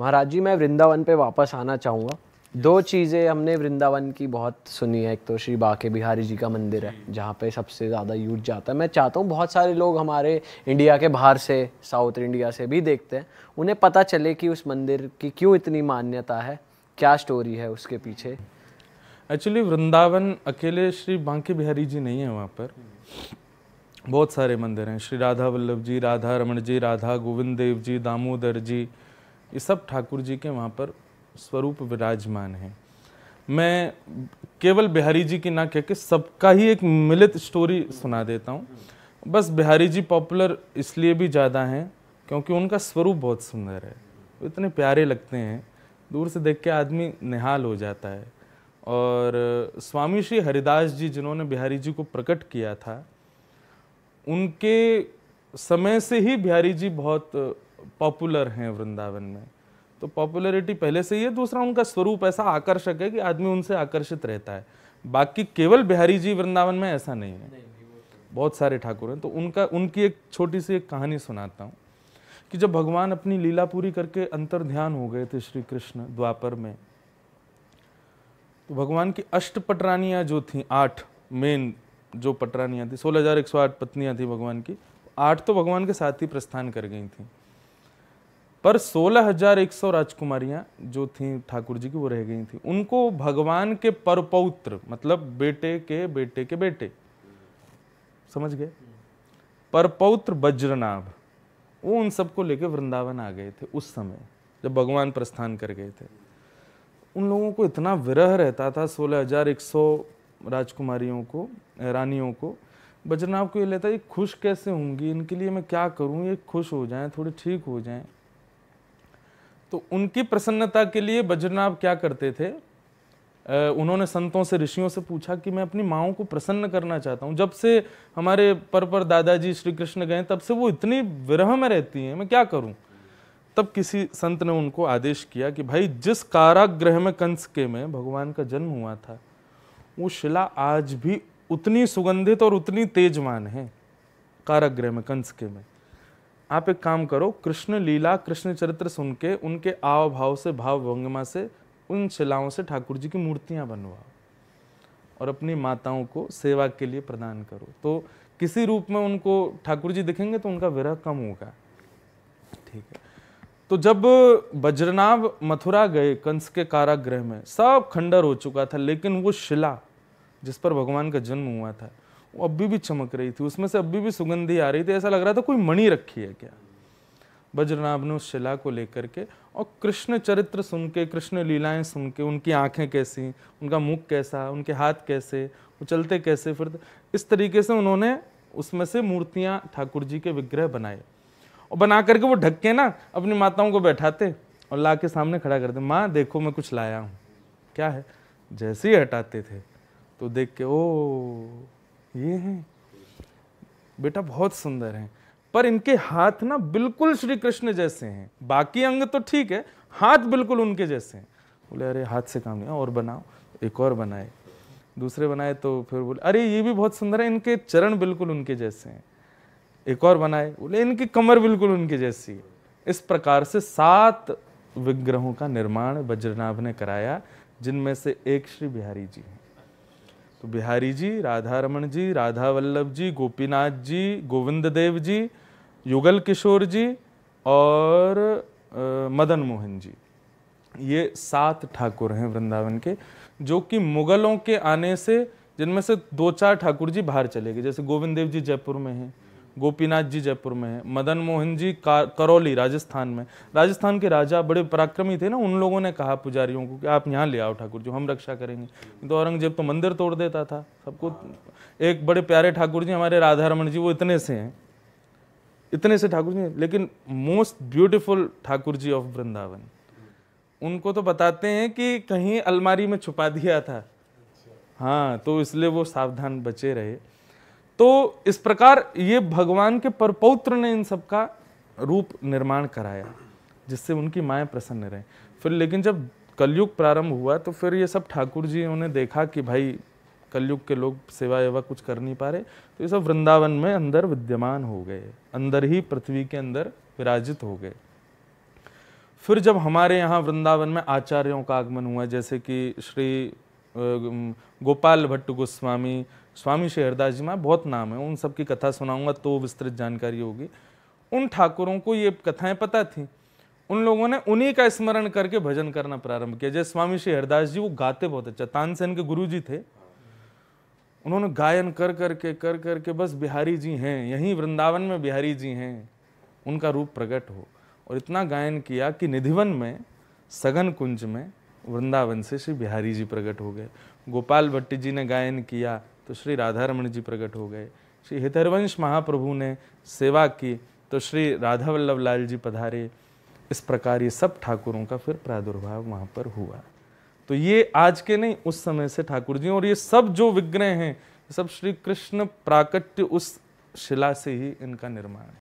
महाराज जी मैं वृंदावन पे वापस आना चाहूँगा दो चीज़ें हमने वृंदावन की बहुत सुनी है एक तो श्री बाके बिहारी जी का मंदिर है जहाँ पे सबसे ज़्यादा यूथ जाता है मैं चाहता हूँ बहुत सारे लोग हमारे इंडिया के बाहर से साउथ इंडिया से भी देखते हैं उन्हें पता चले कि उस मंदिर की क्यों इतनी मान्यता है क्या स्टोरी है उसके पीछे एक्चुअली वृंदावन अकेले श्री बांके बिहारी जी नहीं है वहाँ पर बहुत सारे मंदिर हैं श्री राधा वल्लभ जी राधा रमन जी राधा गोविंद देव जी दामोदर जी ये सब ठाकुर जी के वहाँ पर स्वरूप विराजमान हैं मैं केवल बिहारी जी की ना कह के सबका ही एक मिलित स्टोरी सुना देता हूँ बस बिहारी जी पॉपुलर इसलिए भी ज़्यादा हैं क्योंकि उनका स्वरूप बहुत सुंदर है वो इतने प्यारे लगते हैं दूर से देख के आदमी निहाल हो जाता है और स्वामी श्री हरिदास जी जिन्होंने बिहारी जी को प्रकट किया था उनके समय से ही बिहारी जी बहुत पॉपुलर हैं वृंदावन में तो पॉपुलैरिटी पहले से ही है दूसरा उनका स्वरूप ऐसा आकर्षक है कि आदमी उनसे आकर्षित रहता है बाकी केवल बिहारी जी वृंदावन में ऐसा नहीं है तो बहुत सारे ठाकुर हैं तो उनका उनकी एक छोटी सी एक कहानी सुनाता हूँ कि जब भगवान अपनी लीला पूरी करके अंतर ध्यान हो गए थे श्री कृष्ण द्वापर में तो भगवान की अष्ट पटरानियाँ जो थी आठ मेन जो पटरानियाँ थी सोलह हजार एक सौ आठ पत्नियाँ थी भगवान की आठ तो भगवान के साथ ही प्रस्थान कर गई थी पर सोलह हजार एक सौ राजकुमारियां जो थीं ठाकुर जी की वो रह गई थी उनको भगवान के परपौत्र मतलब बेटे के बेटे के बेटे समझ गए परपौत्र बज्रनाभ वो उन सबको लेके वृंदावन आ गए थे उस समय जब भगवान प्रस्थान कर गए थे उन लोगों को इतना विरह रहता था सोलह हजार एक सौ राजकुमारियों को रानियों को बज्रनाभ को ये लेता ये खुश कैसे होंगी इनके लिए मैं क्या करूँ ये खुश हो जाएं थोड़े ठीक हो जाएं तो उनकी प्रसन्नता के लिए बज्रनाभ क्या करते थे उन्होंने संतों से ऋषियों से पूछा कि मैं अपनी माओ को प्रसन्न करना चाहता हूँ जब से हमारे पर पर दादाजी श्री कृष्ण गए तब से वो इतनी विरह में रहती हैं मैं क्या करूँ तब किसी संत ने उनको आदेश किया कि भाई जिस कारागृह में कंस के में भगवान का जन्म हुआ था वो शिला आज भी उतनी सुगंधित और उतनी तेजवान है कारागृह में कंस के में आप एक काम करो कृष्ण लीला कृष्ण चरित्र सुन के उनके आव भाव से भाव भंगमा से उन शिलाओं से ठाकुर जी की मूर्तियां बनवाओ और अपनी माताओं को सेवा के लिए प्रदान करो तो किसी रूप में उनको ठाकुर जी दिखेंगे तो उनका विरह कम होगा ठीक है तो जब बज्रनाभ मथुरा गए कंस के कारागृह में सब खंडर हो चुका था लेकिन वो शिला जिस पर भगवान का जन्म हुआ था वो अभी भी चमक रही थी उसमें से अभी भी सुगंधी आ रही थी ऐसा लग रहा था कोई मणि रखी है क्या बज्रनाभ ने उस शिला को लेकर के और कृष्ण चरित्र सुन के कृष्ण लीलाएं सुन के उनकी आंखें कैसी उनका मुख कैसा उनके हाथ कैसे वो चलते कैसे फिर इस तरीके से उन्होंने उसमें से मूर्तियाँ ठाकुर जी के विग्रह बनाए और बना करके वो ढक के ना अपनी माताओं को बैठाते और ला के सामने खड़ा करते माँ देखो मैं कुछ लाया हूँ क्या है जैसे ही हटाते थे तो देख के ओ ये हैं बेटा बहुत सुंदर हैं पर इनके हाथ ना बिल्कुल श्री कृष्ण जैसे हैं बाकी अंग तो ठीक है हाथ बिल्कुल उनके जैसे हैं बोले अरे हाथ से काम नहीं और बनाओ एक और बनाए दूसरे बनाए तो फिर बोले अरे ये भी बहुत सुंदर है इनके चरण बिल्कुल उनके जैसे हैं एक और बनाए बोले इनकी कमर बिल्कुल उनके जैसी है इस प्रकार से सात विग्रहों का निर्माण वज्रनाभ ने कराया जिनमें से एक श्री बिहारी जी हैं तो बिहारी जी राधा रमन जी राधा वल्लभ जी गोपीनाथ जी गोविंद देव जी युगल किशोर जी और मदन मोहन जी ये सात ठाकुर हैं वृंदावन के जो कि मुगलों के आने से जिनमें से दो चार ठाकुर जी बाहर चले गए जैसे गोविंद देव जी जयपुर में हैं गोपीनाथ जी जयपुर में है मदन मोहन जी करौली राजस्थान में राजस्थान के राजा बड़े पराक्रमी थे ना उन लोगों ने कहा पुजारियों को कि आप यहाँ ले आओ ठाकुर जी हम रक्षा करेंगे तो औरंगजेब तो मंदिर तोड़ देता था सबको एक बड़े प्यारे ठाकुर जी हमारे राधारमण जी वो इतने से हैं इतने से ठाकुर जी लेकिन most beautiful Thakur ji of Vrindavan उनको तो बताते हैं कि कहीं अलमारी में छुपा दिया था हाँ तो इसलिए वो सावधान बचे रहे तो इस प्रकार ये भगवान के परपौत्र ने इन सब का रूप निर्माण कराया जिससे उनकी माएँ प्रसन्न रहे फिर लेकिन जब कलयुग प्रारंभ हुआ तो फिर ये सब ठाकुर जी उन्हें देखा कि भाई कलयुग के लोग सेवा एवा कुछ कर नहीं पा रहे तो ये सब वृंदावन में अंदर विद्यमान हो गए अंदर ही पृथ्वी के अंदर विराजित हो गए फिर जब हमारे यहाँ वृंदावन में आचार्यों का आगमन हुआ जैसे कि श्री गोपाल भट्ट गोस्वामी स्वामी शेहरदास जी मैं बहुत नाम है उन सब की कथा सुनाऊंगा तो विस्तृत जानकारी होगी उन ठाकुरों को ये कथाएं पता थी उन लोगों ने उन्हीं का स्मरण करके भजन करना प्रारंभ किया जैसे स्वामी श्री हरदास जी वो गाते बहुत अच्छा तानसेन के गुरु जी थे उन्होंने गायन कर कर के कर कर के बस बिहारी जी हैं यहीं वृंदावन में बिहारी जी हैं उनका रूप प्रकट हो और इतना गायन किया कि निधिवन में सघन कुंज में वृंदावन से श्री बिहारी जी प्रकट हो गए गोपाल भट्टी जी ने गायन किया तो श्री राधारमण जी प्रकट हो गए श्री हितरवंश महाप्रभु ने सेवा की तो श्री राधा वल्लभ लाल जी पधारे इस प्रकार ये सब ठाकुरों का फिर प्रादुर्भाव वहाँ पर हुआ तो ये आज के नहीं उस समय से ठाकुर जी और ये सब जो विग्रह हैं सब श्री कृष्ण प्राकट्य उस शिला से ही इनका निर्माण है